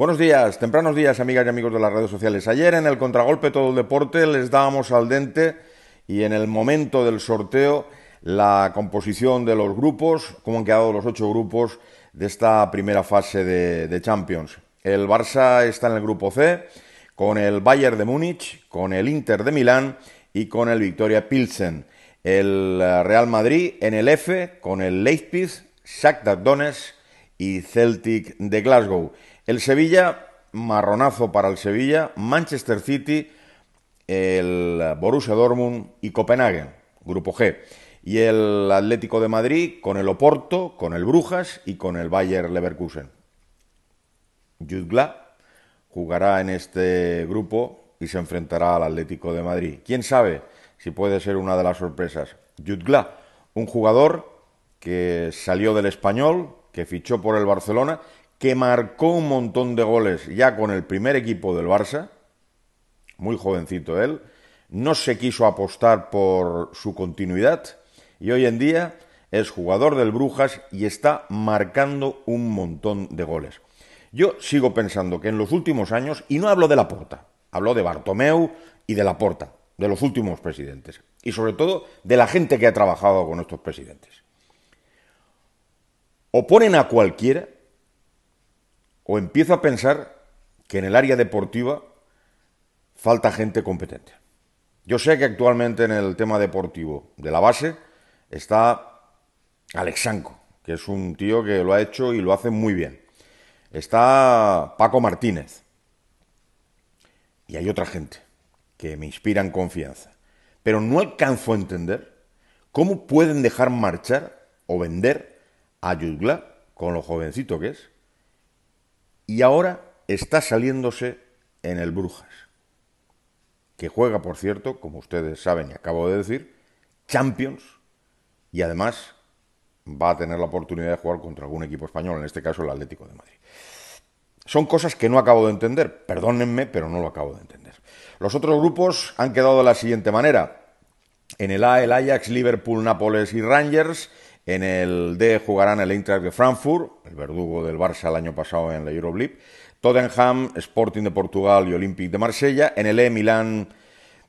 Buenos días, tempranos días, amigas y amigos de las redes sociales. Ayer en el contragolpe todo el deporte les dábamos al dente y en el momento del sorteo la composición de los grupos, cómo han quedado los ocho grupos de esta primera fase de, Champions. El Barça está en el grupo C, con el Bayern de Múnich, con el Inter de Milán y con el Victoria Pilsen. El eh, Real Madrid en el F, con el Leipzig, Shakhtar Donetsk y Celtic de Glasgow. El Sevilla, marronazo para el Sevilla, Manchester City, el Borussia Dortmund y Copenhague, grupo G. Y el Atlético de Madrid con el Oporto, con el Brujas y con el Bayer Leverkusen. Jutgla jugará en este grupo y se enfrentará al Atlético de Madrid. ¿Quién sabe si puede ser una de las sorpresas? Jude un jugador que salió del español, que fichó por el Barcelona que marcó un montón de goles ya con el primer equipo del Barça, muy jovencito él, no se quiso apostar por su continuidad y hoy en día es jugador del Brujas y está marcando un montón de goles. Yo sigo pensando que en los últimos años, y no hablo de Laporta, hablo de Bartomeu y de Laporta, de los últimos presidentes, y sobre todo de la gente que ha trabajado con estos presidentes. Oponen a cualquiera o empiezo a pensar que en el área deportiva falta gente competente. Yo sé que actualmente en el tema deportivo de la base está Alex que es un tío que lo ha hecho y lo hace muy bien. Está Paco Martínez. Y hay otra gente que me inspiran confianza. Pero no alcanzo a entender cómo pueden dejar marchar o vender a Yugla con lo jovencito que es y ahora está saliéndose en el Brujas, que juega, por cierto, como ustedes saben y acabo de decir, Champions y además va a tener la oportunidad de jugar contra algún equipo español, en este caso el Atlético de Madrid. Son cosas que no acabo de entender, perdónenme, pero no lo acabo de entender. Los otros grupos han quedado de la siguiente manera. En el A, el Ajax, Liverpool, Nápoles y Rangers. En el D jugarán el Eintracht de Frankfurt, el verdugo del Barça el año pasado en la Euroleague, Tottenham, Sporting de Portugal y Olympique de Marsella. En el E, Milán,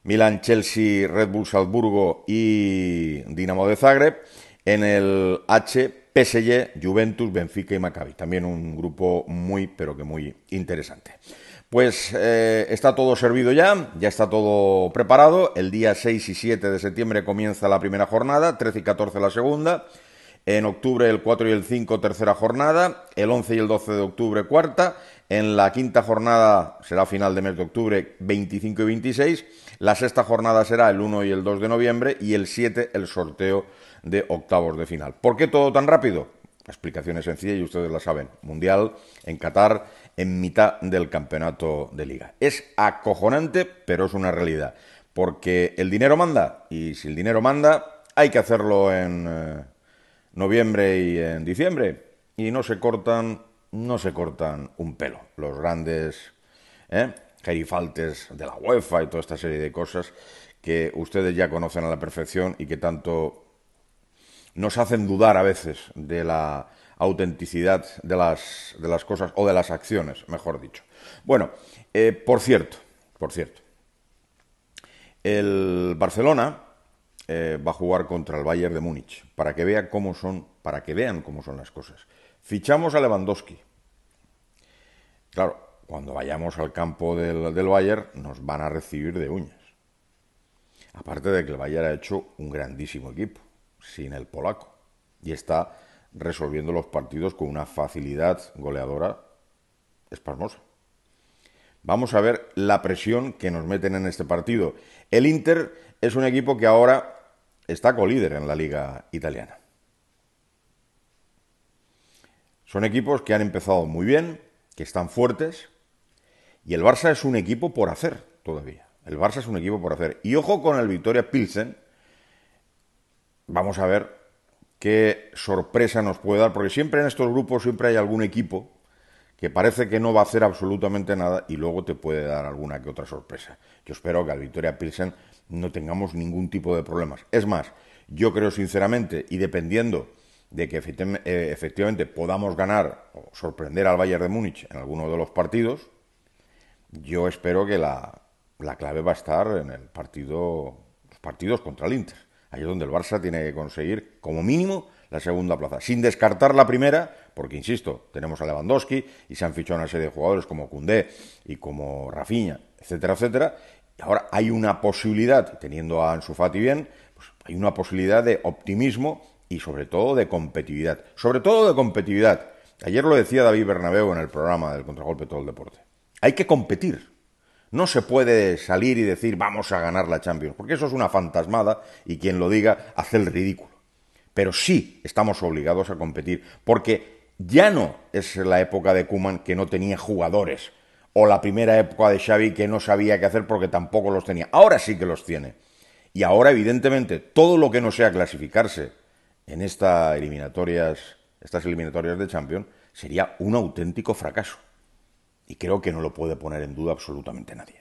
Milan, Chelsea, Red Bull Salzburgo y Dinamo de Zagreb. En el H, PSG, Juventus, Benfica y Maccabi. También un grupo muy, pero que muy interesante. Pues eh, está todo servido ya, ya está todo preparado. El día 6 y 7 de septiembre comienza la primera jornada, 13 y 14 la segunda. En octubre el 4 y el 5 tercera jornada, el 11 y el 12 de octubre cuarta, en la quinta jornada será final de mes de octubre 25 y 26, la sexta jornada será el 1 y el 2 de noviembre y el 7 el sorteo de octavos de final. ¿Por qué todo tan rápido? La explicación es sencilla y ustedes la saben. Mundial en Qatar en mitad del campeonato de liga. Es acojonante, pero es una realidad. Porque el dinero manda. Y si el dinero manda, hay que hacerlo en eh, noviembre y en diciembre. Y no se cortan, no se cortan un pelo. Los grandes ¿eh? gerifaltes de la UEFA y toda esta serie de cosas que ustedes ya conocen a la perfección y que tanto nos hacen dudar a veces de la autenticidad de las, de las cosas o de las acciones, mejor dicho. Bueno, eh, por cierto, por cierto, el Barcelona eh, va a jugar contra el Bayern de Múnich para que vea cómo son, para que vean cómo son las cosas. Fichamos a Lewandowski. Claro, cuando vayamos al campo del, del Bayern nos van a recibir de uñas. Aparte de que el Bayern ha hecho un grandísimo equipo sin el polaco. Y está resolviendo los partidos con una facilidad goleadora espasmosa. Vamos a ver la presión que nos meten en este partido. El Inter es un equipo que ahora está colíder en la liga italiana. Son equipos que han empezado muy bien, que están fuertes, y el Barça es un equipo por hacer todavía. El Barça es un equipo por hacer. Y ojo con el Victoria Pilsen, vamos a ver qué sorpresa nos puede dar, porque siempre en estos grupos siempre hay algún equipo que parece que no va a hacer absolutamente nada y luego te puede dar alguna que otra sorpresa. Yo espero que al Victoria Pilsen no tengamos ningún tipo de problemas. Es más, yo creo sinceramente, y dependiendo de que eh, efectivamente podamos ganar o sorprender al Bayern de Múnich en alguno de los partidos, yo espero que la, clave va a estar en el partido, los partidos contra el Inter. Ahí es donde el Barça tiene que conseguir, como mínimo, la segunda plaza. Sin descartar la primera, porque insisto, tenemos a Lewandowski y se han fichado una serie de jugadores como Cundé y como Rafinha, etcétera, etcétera. Y ahora hay una posibilidad, teniendo a Ansu Fati bien, pues hay una posibilidad de optimismo y sobre todo de competitividad. Sobre todo de competitividad. Ayer lo decía David Bernabeu en el programa del Contragolpe Todo el Deporte. Hay que competir. No se puede salir y decir vamos a ganar la Champions, porque eso es una fantasmada y quien lo diga hace el ridículo. Pero sí estamos obligados a competir, porque ya no es la época de Kuman que no tenía jugadores, o la primera época de Xavi que no sabía qué hacer porque tampoco los tenía. Ahora sí que los tiene. Y ahora, evidentemente, todo lo que no sea clasificarse en esta eliminatorias, estas eliminatorias de Champions sería un auténtico fracaso. Y creo que no lo puede poner en duda absolutamente nadie.